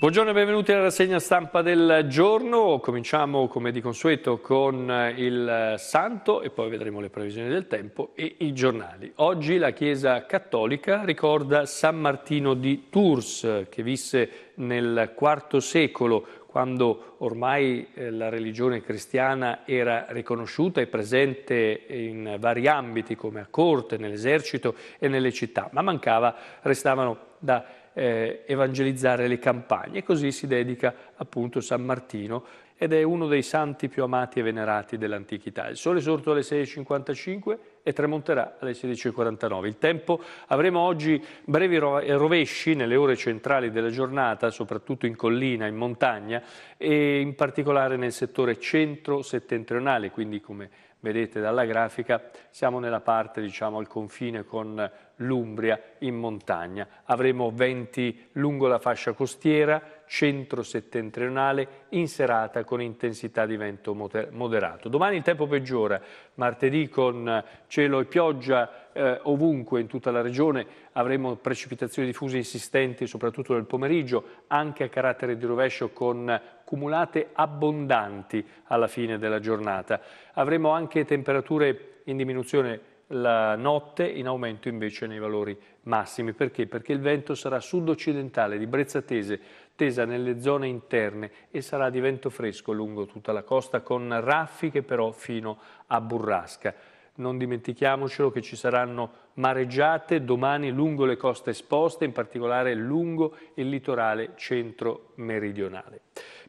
Buongiorno e benvenuti alla rassegna stampa del giorno. Cominciamo come di consueto con eh, il eh, Santo e poi vedremo le previsioni del tempo e i giornali. Oggi la Chiesa Cattolica ricorda San Martino di Tours che visse nel IV secolo quando ormai eh, la religione cristiana era riconosciuta e presente in vari ambiti come a corte, nell'esercito e nelle città, ma mancava, restavano da eh, evangelizzare le campagne e così si dedica appunto San Martino ed è uno dei santi più amati e venerati dell'antichità. Il sole è sorto alle 6.55 e tramonterà alle 16.49. Il tempo avremo oggi brevi eh, rovesci nelle ore centrali della giornata, soprattutto in collina, in montagna e in particolare nel settore centro-settentrionale, quindi come vedete dalla grafica, siamo nella parte, diciamo, al confine con l'Umbria in montagna. Avremo venti lungo la fascia costiera, centro-settentrionale, in serata con intensità di vento moderato. Domani il tempo peggiora, martedì con cielo e pioggia eh, ovunque in tutta la regione, avremo precipitazioni diffuse insistenti soprattutto nel pomeriggio, anche a carattere di rovescio con cumulate abbondanti alla fine della giornata. Avremo anche temperature in diminuzione la notte, in aumento invece nei valori massimi. Perché? Perché il vento sarà sud-occidentale, di brezza tese, tesa nelle zone interne e sarà di vento fresco lungo tutta la costa con raffiche però fino a burrasca non dimentichiamocelo che ci saranno mareggiate domani lungo le coste esposte, in particolare lungo il litorale centro-meridionale.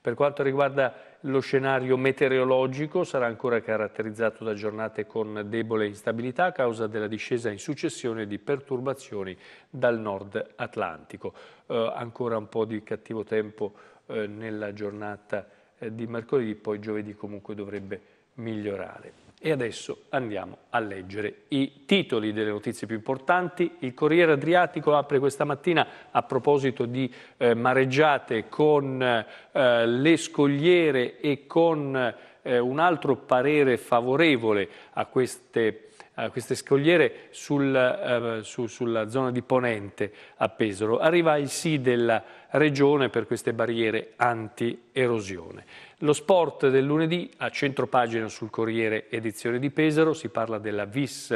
Per quanto riguarda lo scenario meteorologico sarà ancora caratterizzato da giornate con debole instabilità a causa della discesa in successione di perturbazioni dal nord Atlantico. Eh, ancora un po' di cattivo tempo eh, nella giornata eh, di mercoledì, poi giovedì comunque dovrebbe migliorare. E adesso andiamo a leggere i titoli delle notizie più importanti. Il Corriere Adriatico apre questa mattina a proposito di eh, mareggiate con eh, le scogliere e con eh, un altro parere favorevole a queste eh, queste scogliere sul, eh, su, sulla zona di Ponente a Pesaro. Arriva il sì della regione per queste barriere anti-erosione. Lo sport del lunedì a centropagina sul Corriere Edizione di Pesaro si parla della VIS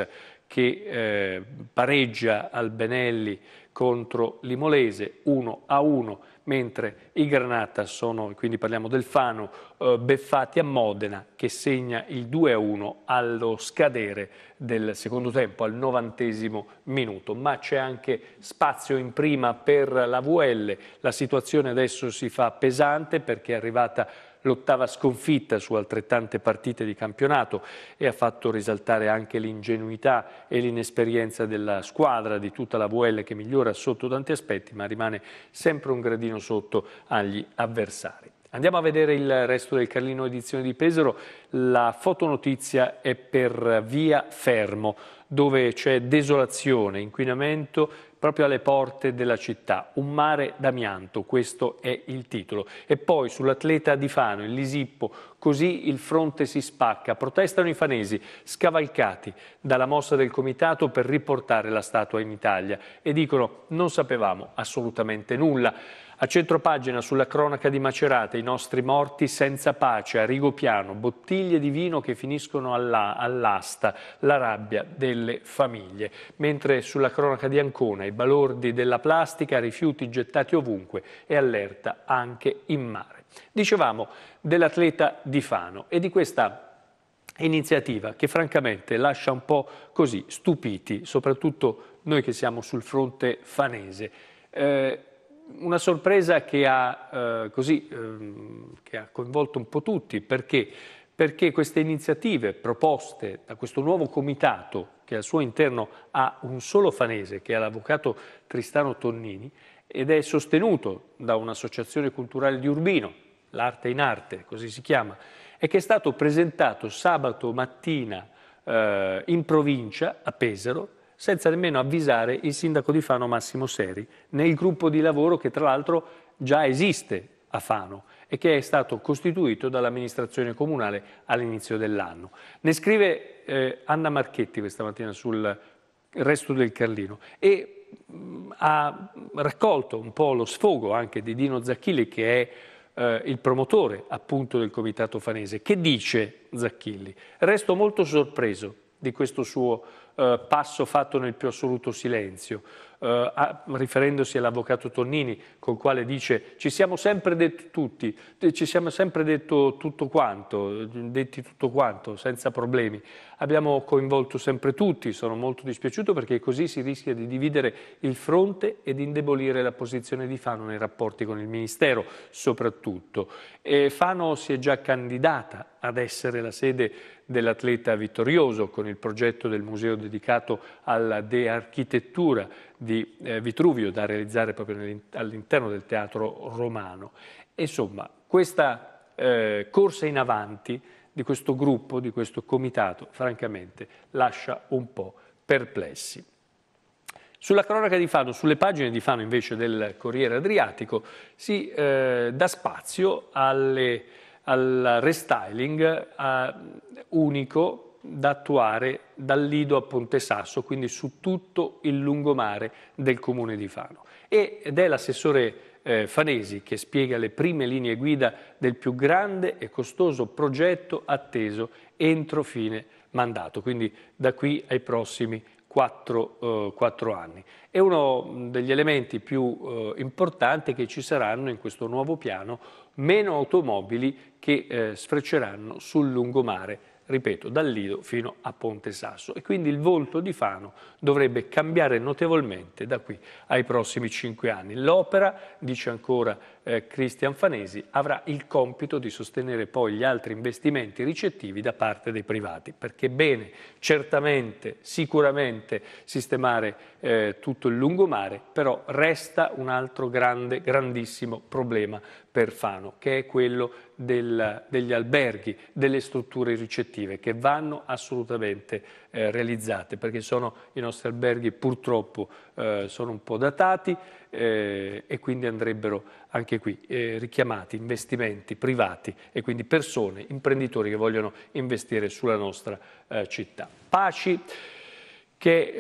che eh, pareggia al Benelli contro l'Imolese 1 a 1 mentre i Granata sono, quindi parliamo del Fano, eh, beffati a Modena che segna il 2-1 a allo scadere del secondo tempo, al novantesimo minuto. Ma c'è anche spazio in prima per la VL, la situazione adesso si fa pesante perché è arrivata l'ottava sconfitta su altrettante partite di campionato e ha fatto risaltare anche l'ingenuità e l'inesperienza della squadra di tutta la VL che migliora sotto tanti aspetti ma rimane sempre un gradino sotto agli avversari. Andiamo a vedere il resto del Carlino Edizione di Pesaro. La fotonotizia è per via Fermo, dove c'è desolazione, inquinamento, proprio alle porte della città. Un mare d'amianto, questo è il titolo. E poi sull'atleta di Fano, il Lisippo, così il fronte si spacca. Protestano i fanesi, scavalcati dalla mossa del comitato per riportare la statua in Italia. E dicono, non sapevamo assolutamente nulla. A centropagina sulla cronaca di Macerata, i nostri morti senza pace, a Rigopiano, bottiglie di vino che finiscono all'asta, la rabbia delle famiglie. Mentre sulla cronaca di Ancona, i balordi della plastica, rifiuti gettati ovunque e allerta anche in mare. Dicevamo dell'atleta di Fano e di questa iniziativa che francamente lascia un po' così stupiti, soprattutto noi che siamo sul fronte fanese. Eh, una sorpresa che ha, eh, così, eh, che ha, coinvolto un po' tutti, perché? perché queste iniziative proposte da questo nuovo comitato, che al suo interno ha un solo fanese, che è l'avvocato Tristano Tonnini, ed è sostenuto da un'associazione culturale di Urbino, l'Arte in Arte, così si chiama, e che è stato presentato sabato mattina eh, in provincia, a Pesaro, senza nemmeno avvisare il sindaco di Fano Massimo Seri, nel gruppo di lavoro che tra l'altro già esiste a Fano e che è stato costituito dall'amministrazione comunale all'inizio dell'anno. Ne scrive eh, Anna Marchetti questa mattina sul resto del Carlino e mh, mm, ha raccolto un po' lo sfogo anche di Dino Zacchilli che è eh, il promotore appunto del comitato fanese. Che dice Zacchilli? Resto molto sorpreso di questo suo eh, passo fatto nel più assoluto silenzio. Eh, a, riferendosi all'avvocato Tonnini, col quale dice ci siamo sempre detto tutti, ci siamo sempre detto tutto quanto, detti tutto quanto, senza problemi. Abbiamo coinvolto sempre tutti, sono molto dispiaciuto perché così si rischia di dividere il fronte e di indebolire la posizione di Fano nei rapporti con il Ministero, soprattutto. E Fano si è già candidata ad essere la sede dell'atleta vittorioso con il progetto del Museo dedicato alla dearchitettura di eh, Vitruvio da realizzare proprio all'interno del teatro romano. Insomma, questa eh, corsa in avanti di questo gruppo, di questo comitato, francamente lascia un po' perplessi. Sulla cronaca di Fano, sulle pagine di Fano invece del Corriere Adriatico, si eh, dà spazio alle, al restyling eh, unico da attuare dal Lido a Ponte Sasso, quindi su tutto il lungomare del comune di Fano. Ed è l'assessore eh, Fanesi che spiega le prime linee guida del più grande e costoso progetto atteso entro fine mandato, quindi da qui ai prossimi 4, eh, quattro anni. È uno degli elementi più eh, importanti che ci saranno in questo nuovo piano, meno automobili che eh, sfrecceranno sul lungomare ripeto, dal Lido fino a Ponte Sasso e quindi il volto di Fano dovrebbe cambiare notevolmente da qui ai prossimi cinque anni. L'opera, dice ancora eh, Cristian Fanesi avrà il compito di sostenere poi gli altri investimenti ricettivi da parte dei privati, perché bene certamente, sicuramente sistemare eh, tutto il lungomare, però resta un altro grande, grandissimo problema per Fano, che è quello del, degli alberghi, delle strutture ricettive che vanno assolutamente eh, realizzate perché sono, i nostri alberghi purtroppo eh, sono un po' datati eh, e quindi andrebbero anche qui eh, richiamati investimenti privati e quindi persone, imprenditori che vogliono investire sulla nostra eh, città. Paci che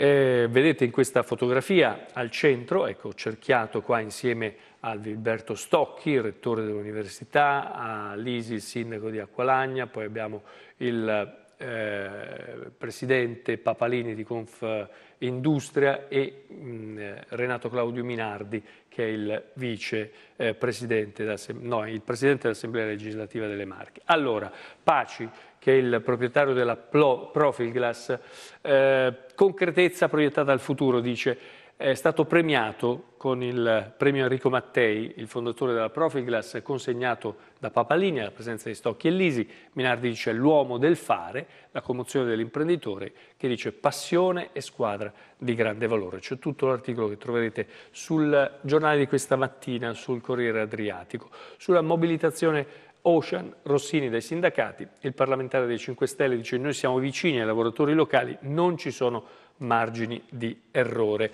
eh, vedete in questa fotografia al centro, ecco cerchiato qua insieme a Alberto Stocchi, rettore dell'università, a Lisi, sindaco di Acqualagna, poi abbiamo il eh, presidente Papalini di Confindustria e mh, eh, Renato Claudio Minardi che è il vice eh, presidente, no, il presidente dell'Assemblea legislativa delle Marche. Allora, Paci, che è il proprietario della Pro Profilglass, eh, concretezza proiettata al futuro, dice è stato premiato con il premio Enrico Mattei, il fondatore della Profilglass, consegnato da Papalini alla presenza di Stocchi e Lisi. Minardi dice l'uomo del fare, la commozione dell'imprenditore, che dice passione e squadra di grande valore. C'è tutto l'articolo che troverete sul giornale di questa mattina, sul Corriere Adriatico, sulla mobilitazione Ocean, Rossini dai sindacati, il parlamentare dei 5 Stelle dice noi siamo vicini ai lavoratori locali, non ci sono problemi margini di errore.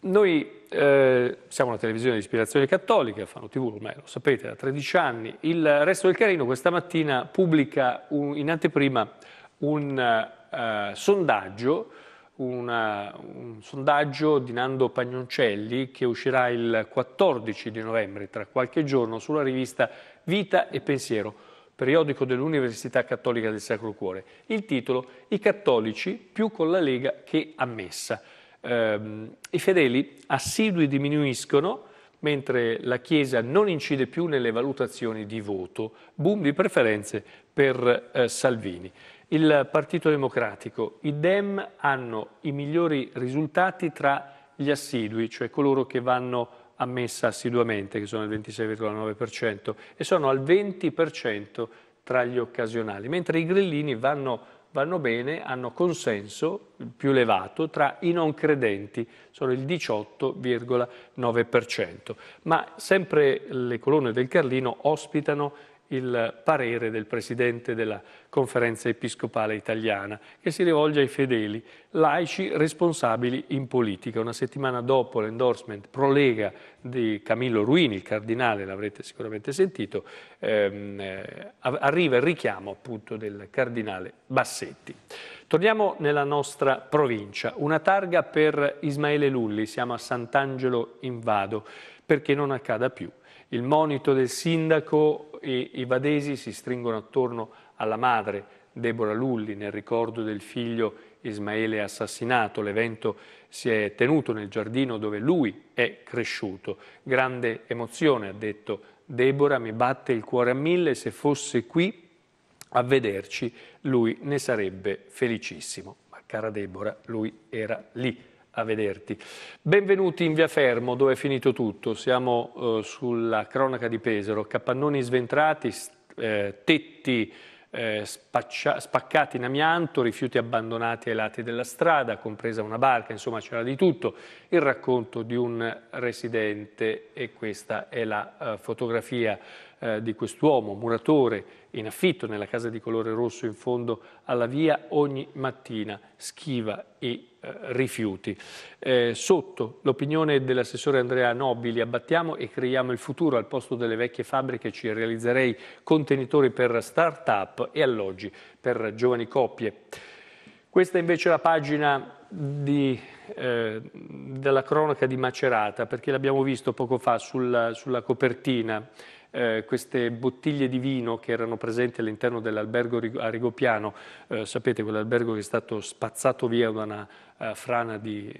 Noi eh, siamo una televisione di ispirazione cattolica, fanno TV ormai lo sapete da 13 anni, il Resto del Carino questa mattina pubblica un, in anteprima un eh, sondaggio una, un sondaggio di Nando Pagnoncelli che uscirà il 14 di novembre, tra qualche giorno, sulla rivista Vita e Pensiero periodico dell'Università Cattolica del Sacro Cuore. Il titolo I cattolici più con la Lega che ammessa. Ehm, I fedeli assidui diminuiscono mentre la Chiesa non incide più nelle valutazioni di voto, boom di preferenze per eh, Salvini. Il Partito Democratico, i Dem hanno i migliori risultati tra gli assidui, cioè coloro che vanno ammessa assiduamente, che sono il 26,9%, e sono al 20% tra gli occasionali, mentre i grillini vanno, vanno bene, hanno consenso più elevato tra i non credenti, sono il 18,9%. Ma sempre le colonne del Carlino ospitano il parere del Presidente della Conferenza Episcopale Italiana, che si rivolge ai fedeli, laici responsabili in politica. Una settimana dopo l'endorsement prolega di Camillo Ruini, il cardinale, l'avrete sicuramente sentito, ehm, eh, arriva il richiamo appunto del cardinale Bassetti. Torniamo nella nostra provincia, una targa per Ismaele Lulli, siamo a Sant'Angelo in Vado, perché non accada più. Il monito del sindaco i, i vadesi si stringono attorno alla madre Deborah Lulli nel ricordo del figlio Ismaele assassinato. L'evento si è tenuto nel giardino dove lui è cresciuto. Grande emozione, ha detto Deborah, mi batte il cuore a mille, se fosse qui a vederci lui ne sarebbe felicissimo. Ma cara Deborah, lui era lì a vederti. Benvenuti in via Fermo, dove è finito tutto. Siamo eh, sulla cronaca di Pesaro, capannoni sventrati, eh, tetti eh, spaccati in amianto, rifiuti abbandonati ai lati della strada, compresa una barca, insomma c'era di tutto. Il racconto di un residente e questa è la eh, fotografia eh, di quest'uomo, muratore in affitto nella casa di colore rosso in fondo alla via, ogni mattina schiva i eh, rifiuti. Eh, sotto l'opinione dell'assessore Andrea Nobili, abbattiamo e creiamo il futuro al posto delle vecchie fabbriche, ci realizzerei contenitori per start-up e alloggi per giovani coppie. Questa invece è la pagina di, eh, della cronaca di Macerata, perché l'abbiamo visto poco fa sulla, sulla copertina eh, queste bottiglie di vino che erano presenti all'interno dell'albergo a Rigopiano, eh, sapete quell'albergo che è stato spazzato via da una, uh, frana di,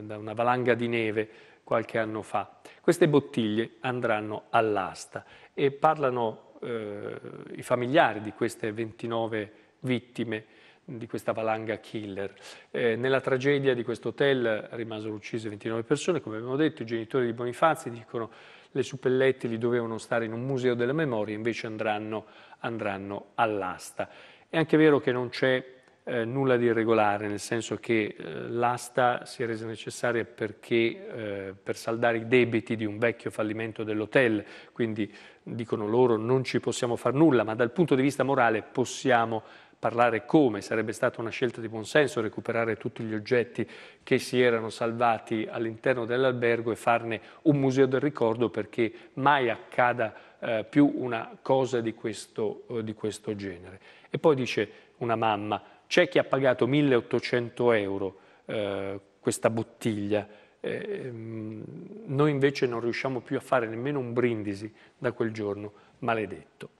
da una valanga di neve qualche anno fa. Queste bottiglie andranno all'asta e parlano eh, i familiari di queste 29 vittime di questa valanga killer. Eh, nella tragedia di questo hotel rimasero uccise 29 persone, come abbiamo detto, i genitori di Bonifazzi dicono le suppellettili dovevano stare in un museo della memoria, invece andranno, andranno all'asta. È anche vero che non c'è eh, nulla di irregolare, nel senso che eh, l'asta si è resa necessaria perché, eh, per saldare i debiti di un vecchio fallimento dell'hotel, quindi dicono loro non ci possiamo far nulla, ma dal punto di vista morale possiamo parlare come sarebbe stata una scelta di buonsenso recuperare tutti gli oggetti che si erano salvati all'interno dell'albergo e farne un museo del ricordo perché mai accada eh, più una cosa di questo, eh, di questo genere. E poi dice una mamma, c'è chi ha pagato 1800 euro eh, questa bottiglia, eh, ehm, noi invece non riusciamo più a fare nemmeno un brindisi da quel giorno maledetto.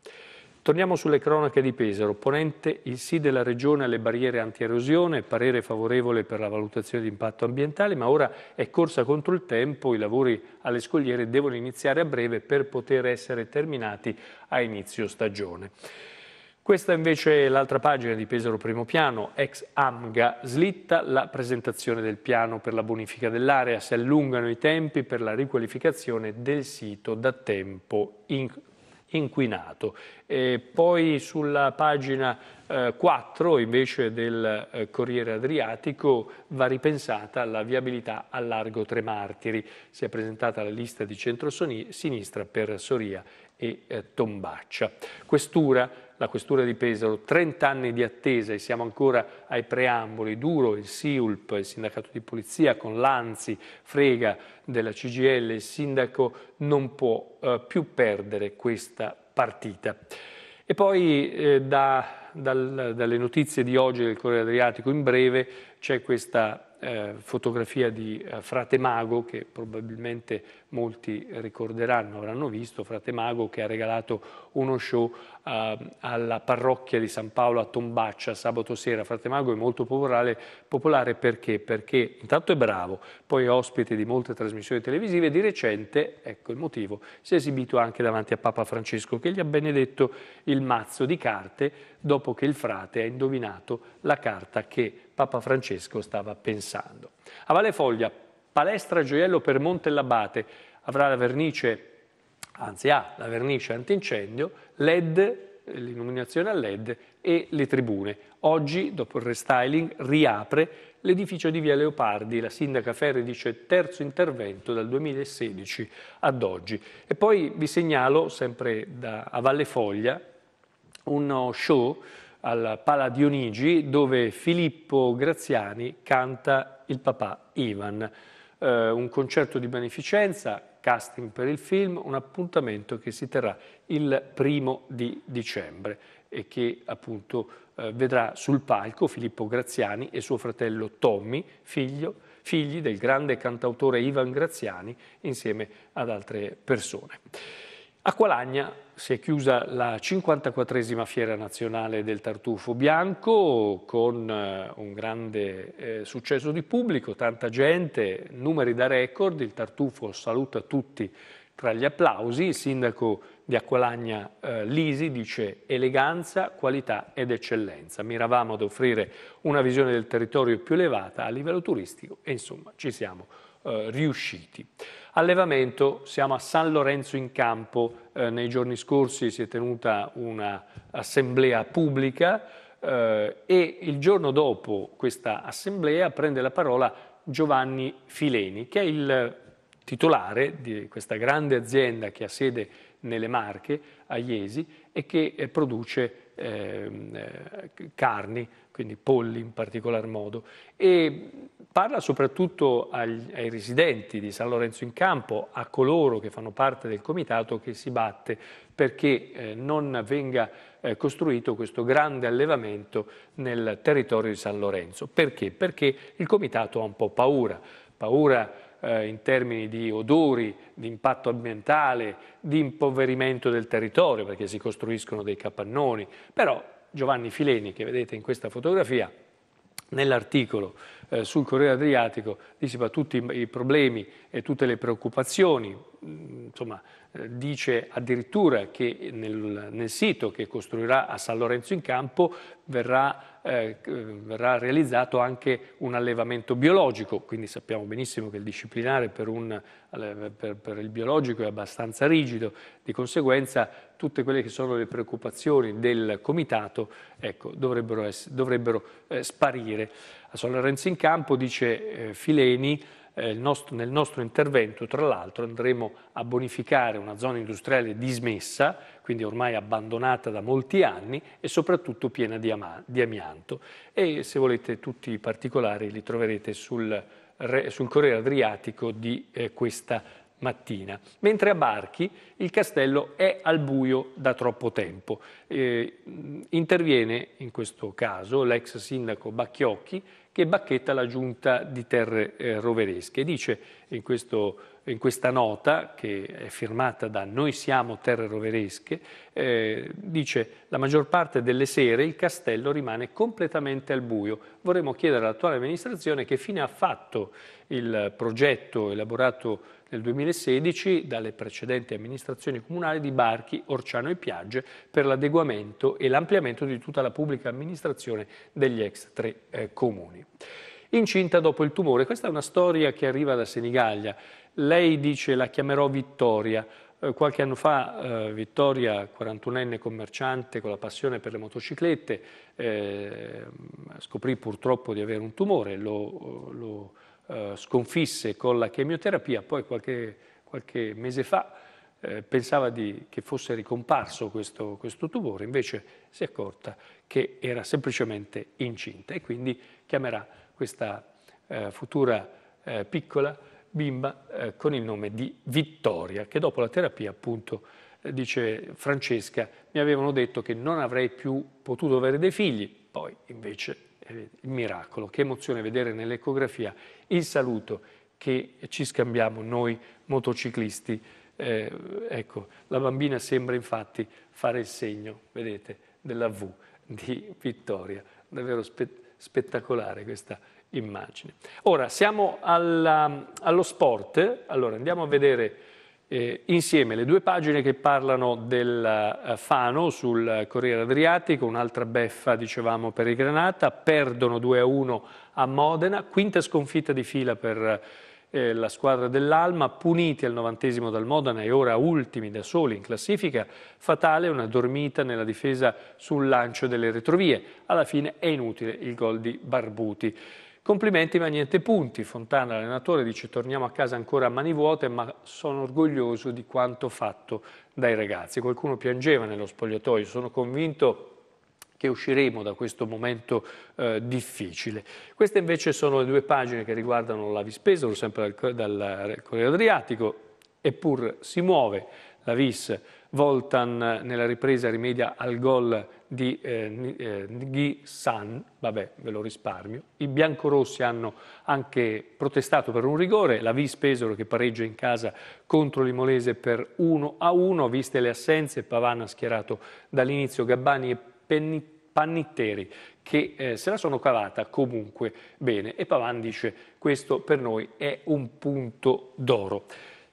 Torniamo sulle cronache di Pesaro. Ponente il sì della Regione alle barriere anti-erosione, parere favorevole per la valutazione di impatto ambientale, ma ora è corsa contro il tempo, i lavori alle scogliere devono iniziare a breve per poter essere terminati a inizio stagione. Questa invece è l'altra pagina di Pesaro Primo Piano, ex AMGA, slitta la presentazione del piano per la bonifica dell'area, si allungano i tempi per la riqualificazione del sito da tempo in inquinato. E poi sulla pagina eh, 4 invece del eh, Corriere Adriatico va ripensata la viabilità a largo Tre Martiri. Si è presentata la lista di centrosinistra per Soria e eh, Tombaccia. Questura la Questura di Pesaro, 30 anni di attesa e siamo ancora ai preamboli, duro il SIULP, il sindacato di polizia con l'ANZI, Frega della CGL, il sindaco non può eh, più perdere questa partita. E poi eh, da, dal, dalle notizie di oggi del Corriere Adriatico in breve c'è questa eh, fotografia di eh, Frate Mago, che probabilmente molti ricorderanno, avranno visto, Frate Mago che ha regalato uno show eh, alla parrocchia di San Paolo a Tombaccia sabato sera. Frate Mago è molto popolare, popolare perché? Perché intanto è bravo, poi è ospite di molte trasmissioni televisive, e di recente, ecco il motivo, si è esibito anche davanti a Papa Francesco che gli ha benedetto il mazzo di carte dopo che il frate ha indovinato la carta che Papa Francesco stava pensando. A Valle Foglia, palestra gioiello per Monte Montellabate, avrà la vernice, anzi ha la vernice antincendio, LED, l'illuminazione a LED e le tribune. Oggi, dopo il restyling, riapre l'edificio di Via Leopardi. La sindaca Ferri dice terzo intervento dal 2016 ad oggi. E poi vi segnalo, sempre da, a Valle Foglia, uno show al Pala Dionigi dove Filippo Graziani canta il papà Ivan. Eh, un concerto di beneficenza, casting per il film, un appuntamento che si terrà il primo di dicembre e che appunto eh, vedrà sul palco Filippo Graziani e suo fratello Tommy, figlio, figli del grande cantautore Ivan Graziani, insieme ad altre persone. A Qualagna si è chiusa la 54esima Fiera Nazionale del Tartufo Bianco con eh, un grande eh, successo di pubblico, tanta gente, numeri da record, il Tartufo saluta tutti tra gli applausi, il sindaco di Aqualagna eh, Lisi dice eleganza, qualità ed eccellenza. Miravamo ad offrire una visione del territorio più elevata a livello turistico e insomma ci siamo eh, riusciti. Allevamento, siamo a San Lorenzo in Campo, eh, nei giorni scorsi si è tenuta un'assemblea pubblica eh, e il giorno dopo questa assemblea prende la parola Giovanni Fileni, che è il titolare di questa grande azienda che ha sede nelle Marche, a Iesi, e che eh, produce ehm, eh, carni, quindi polli in particolar modo. E parla soprattutto agli, ai residenti di San Lorenzo in Campo, a coloro che fanno parte del comitato che si batte perché eh, non venga eh, costruito questo grande allevamento nel territorio di San Lorenzo. Perché? Perché il comitato ha un po' paura, paura eh, in termini di odori, di impatto ambientale, di impoverimento del territorio, perché si costruiscono dei capannoni. Però Giovanni Fileni, che vedete in questa fotografia, nell'articolo eh, sul Corriere Adriatico dissipa tutti i problemi e tutte le preoccupazioni, mm, insomma eh, dice addirittura che nel, nel, sito che costruirà a San Lorenzo in Campo verrà, eh, verrà, realizzato anche un allevamento biologico, quindi sappiamo benissimo che il disciplinare per, un, per, per il biologico è abbastanza rigido, di conseguenza tutte quelle che sono le preoccupazioni del comitato ecco, dovrebbero, essere, dovrebbero eh, sparire. San Lorenzo in campo dice eh, Fileni, eh, nostro, nel nostro intervento tra l'altro andremo a bonificare una zona industriale dismessa, quindi ormai abbandonata da molti anni e soprattutto piena di, ama, di amianto. E se volete tutti i particolari li troverete sul, sul Corriere Adriatico di eh, questa mattina, mentre a Barchi il castello è al buio da troppo tempo. Eh, interviene in questo caso l'ex sindaco Bacchiocchi che bacchetta la giunta di terre eh, roveresche. Dice in, questo, in, questa nota, che è firmata da Noi siamo terre roveresche, eh, dice la maggior parte delle sere il castello rimane completamente al buio. Vorremmo chiedere all'attuale amministrazione che fine ha fatto il progetto elaborato nel 2016 dalle precedenti amministrazioni comunali di Barchi, Orciano e Piagge per l'adeguamento e l'ampliamento di tutta la pubblica amministrazione degli ex tre eh, comuni. Incinta dopo il tumore, questa è una storia che arriva da Senigallia. Lei dice la chiamerò Vittoria. Eh, qualche anno fa eh, Vittoria, 41enne commerciante con la passione per le motociclette, eh, scoprì purtroppo di avere un tumore, lo, lo eh, sconfisse con la chemioterapia, poi qualche, qualche mese fa eh, pensava di, che fosse ricomparso questo, questo tumore, invece si è accorta che era semplicemente incinta e quindi chiamerà questa eh, futura eh, piccola bimba eh, con il nome di Vittoria, che dopo la terapia appunto dice Francesca, mi avevano detto che non avrei più potuto avere dei figli, poi invece eh, il miracolo, che emozione vedere nell'ecografia il saluto che ci scambiamo noi motociclisti. Eh, ecco, la bambina sembra infatti fare il segno, vedete, della V di Vittoria, davvero spe- spettacolare questa immagine. Ora siamo alla, allo sport, allora andiamo a vedere eh, insieme le due pagine che parlano del eh, Fano sul Corriere Adriatico, un'altra beffa dicevamo per i Granata, perdono 2-1 a, a Modena, quinta sconfitta di fila per eh, la squadra dell'Alma, puniti al novantesimo dal Modena e ora ultimi da soli in classifica, fatale una dormita nella difesa sul lancio delle retrovie, alla fine è inutile il gol di Barbuti. Complimenti ma niente punti. Fontana, allenatore, dice torniamo a casa ancora a mani vuote ma sono orgoglioso di quanto fatto dai ragazzi. Qualcuno piangeva nello spogliatoio, sono convinto che usciremo da questo momento eh, difficile. Queste invece sono le due pagine che riguardano l'Avis Pesaro, sempre dal, dal eh, Corriere Adriatico, eppur si muove l'Avis. Voltan nella ripresa rimedia al gol di eh, Nghi eh, San, vabbè ve lo risparmio. I biancorossi hanno anche protestato per un rigore, la Vis Pesaro che pareggia in casa contro l'Imolese per 1-1, a viste le assenze, Pavana ha schierato dall'inizio Gabbani e Pennitti Pannitteri che eh, se la sono cavata comunque bene e Pavan dice questo per noi è un punto d'oro.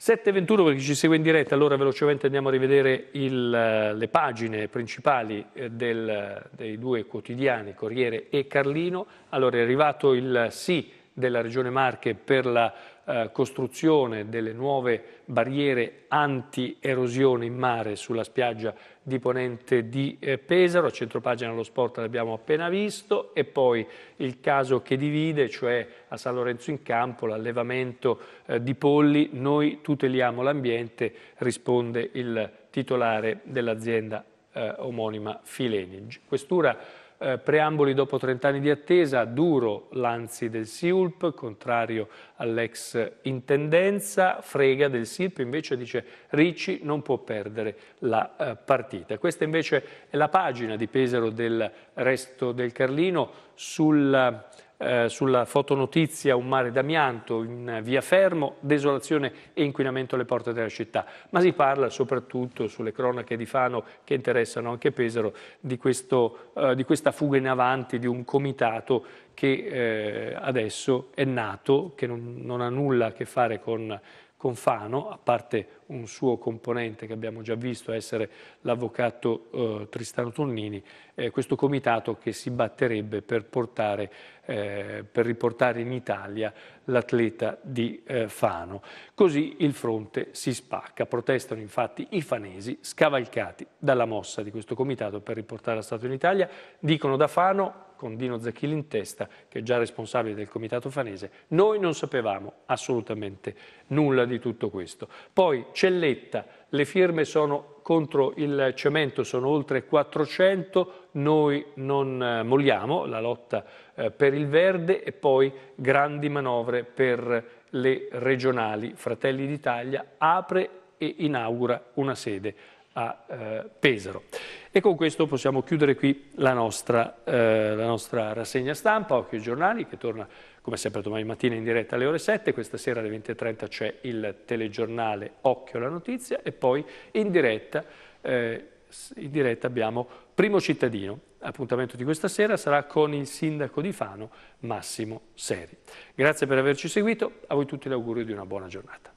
7.21 per chi ci segue in diretta, allora velocemente andiamo a rivedere il, eh, le pagine principali eh, del, dei due quotidiani, Corriere e Carlino. Allora è arrivato il sì della Regione Marche per la eh, costruzione delle nuove barriere anti-erosione in mare sulla spiaggia di Ponente di eh, Pesaro, a centropagina lo sport l'abbiamo appena visto, e poi il caso che divide, cioè a San Lorenzo in Campo, l'allevamento eh, di polli, noi tuteliamo l'ambiente, risponde il titolare dell'azienda omonima Filenig. Questura eh, preamboli dopo 30 anni di attesa, duro l'anzi del SIULP, contrario all'ex intendenza, frega del SIULP, invece dice Ricci non può perdere la eh, partita. Questa invece è la pagina di Pesaro del resto del Carlino sul eh, sulla fotonotizia un mare d'amianto in via Fermo, desolazione e inquinamento alle porte della città, ma si parla soprattutto sulle cronache di Fano che interessano anche Pesaro di, questo, eh, di questa fuga in avanti di un comitato che eh, adesso è nato, che non, non ha nulla a che fare con con Fano, a parte un suo componente che abbiamo già visto essere l'avvocato eh, Tristano Tonnini, eh, questo comitato che si batterebbe per, portare, eh, per riportare in Italia l'atleta di eh, Fano. Così il fronte si spacca, protestano infatti i fanesi scavalcati dalla mossa di questo comitato per riportare la Stato in Italia, dicono da Fano con Dino Zacchini in testa, che è già responsabile del comitato fanese, noi non sapevamo assolutamente nulla di tutto questo. Poi Celletta, le firme sono contro il cemento, sono oltre 400, noi non eh, molliamo, la lotta eh, per il verde e poi grandi manovre per le regionali. Fratelli d'Italia apre e inaugura una sede a eh, Pesaro. E con questo possiamo chiudere qui la nostra, eh, la nostra rassegna stampa, Occhio ai giornali, che torna come sempre domani mattina in diretta alle ore 7, questa sera alle 20.30 c'è il telegiornale Occhio alla notizia e poi in diretta, eh, in diretta abbiamo Primo Cittadino. Appuntamento di questa sera sarà con il sindaco di Fano, Massimo Seri. Grazie per averci seguito, a voi tutti l'augurio di una buona giornata.